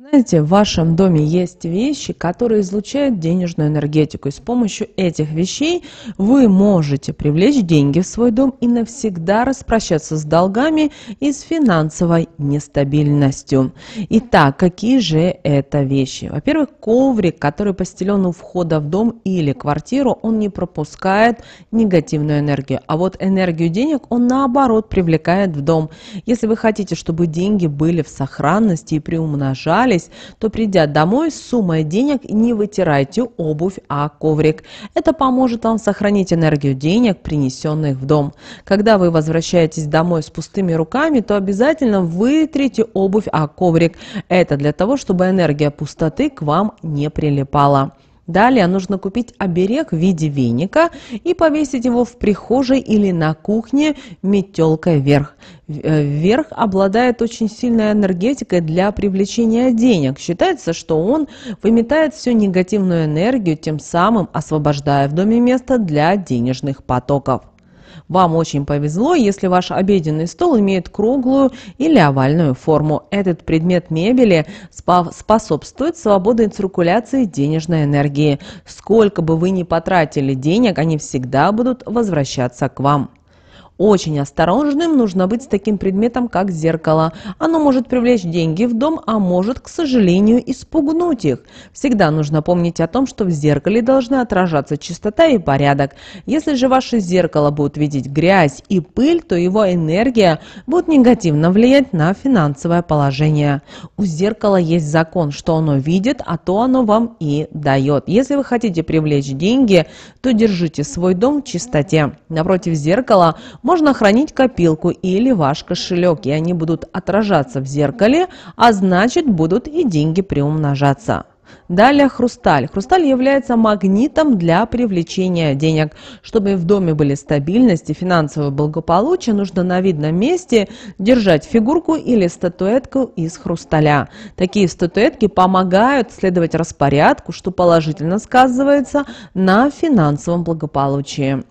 знаете в вашем доме есть вещи которые излучают денежную энергетику и с помощью этих вещей вы можете привлечь деньги в свой дом и навсегда распрощаться с долгами и с финансовой нестабильностью итак какие же это вещи во первых коврик который постелен у входа в дом или квартиру он не пропускает негативную энергию а вот энергию денег он наоборот привлекает в дом если вы хотите чтобы деньги были в сохранности и приумножали собрались, то придя домой с суммой денег не вытирайте обувь, а коврик. Это поможет вам сохранить энергию денег, принесенных в дом. Когда вы возвращаетесь домой с пустыми руками, то обязательно вытрите обувь, а коврик. Это для того, чтобы энергия пустоты к вам не прилипала далее нужно купить оберег в виде веника и повесить его в прихожей или на кухне метелкой вверх. Э, вверх обладает очень сильной энергетикой для привлечения денег. Считается, что он выметает всю негативную энергию, тем самым освобождая в доме место для денежных потоков. Вам очень повезло, если ваш обеденный стол имеет круглую или овальную форму. Этот предмет мебели способствует свободной циркуляции денежной энергии. Сколько бы вы ни потратили денег, они всегда будут возвращаться к вам. Очень осторожным нужно быть с таким предметом, как зеркало. Оно может привлечь деньги в дом, а может, к сожалению, испугнуть их. Всегда нужно помнить о том, что в зеркале должны отражаться чистота и порядок. Если же ваше зеркало будет видеть грязь и пыль, то его энергия будет негативно влиять на финансовое положение. У зеркала есть закон, что оно видит, а то оно вам и дает. Если вы хотите привлечь деньги, то держите свой дом в чистоте. Напротив зеркала – можно хранить копилку или ваш кошелек, и они будут отражаться в зеркале, а значит будут и деньги приумножаться. Далее хрусталь. Хрусталь является магнитом для привлечения денег. Чтобы в доме были стабильность и финансовое благополучие, нужно на видном месте держать фигурку или статуэтку из хрусталя. Такие статуэтки помогают следовать распорядку, что положительно сказывается на финансовом благополучии.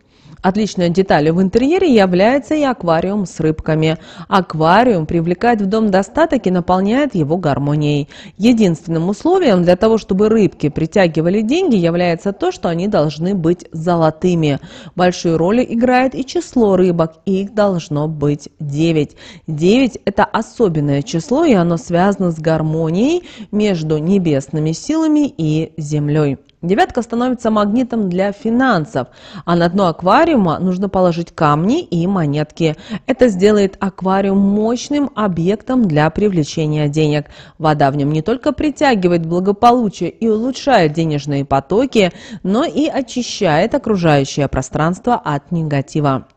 Отличной деталью в интерьере является и аквариум с рыбками. Аквариум привлекает в дом достаток и наполняет его гармонией. Единственным условием для того, чтобы рыбки притягивали деньги, является то, что они должны быть золотыми. Большую роль играет и число рыбок, и их должно быть 9. 9 – это особенное число, и оно связано с гармонией между небесными силами и землей. Девятка становится магнитом для финансов, а на дно аквариума аквариума нужно положить камни и монетки. Это сделает аквариум мощным объектом для привлечения денег. Вода в нем не только притягивает благополучие и улучшает денежные потоки, но и очищает окружающее пространство от негатива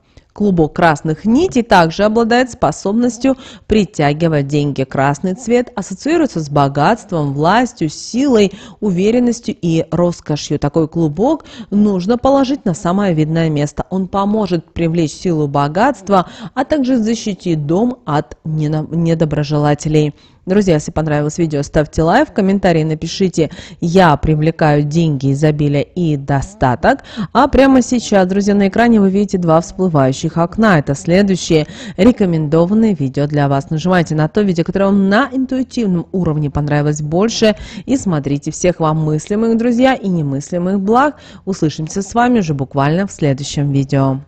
клубок красных нитей также обладает способностью притягивать деньги. Красный цвет ассоциируется с богатством, властью, силой, уверенностью и роскошью. Такой клубок нужно положить на самое видное место. Он поможет привлечь силу богатства, а также защитить дом от недоброжелателей. Друзья, если понравилось видео, ставьте лайк, в комментарии напишите «Я привлекаю деньги, изобилие и достаток». А прямо сейчас, друзья, на экране вы видите два всплывающих окна. Это следующие рекомендованные видео для вас. Нажимайте на то видео, которое вам на интуитивном уровне понравилось больше и смотрите всех вам мыслимых, друзья, и немыслимых благ. Услышимся с вами уже буквально в следующем видео.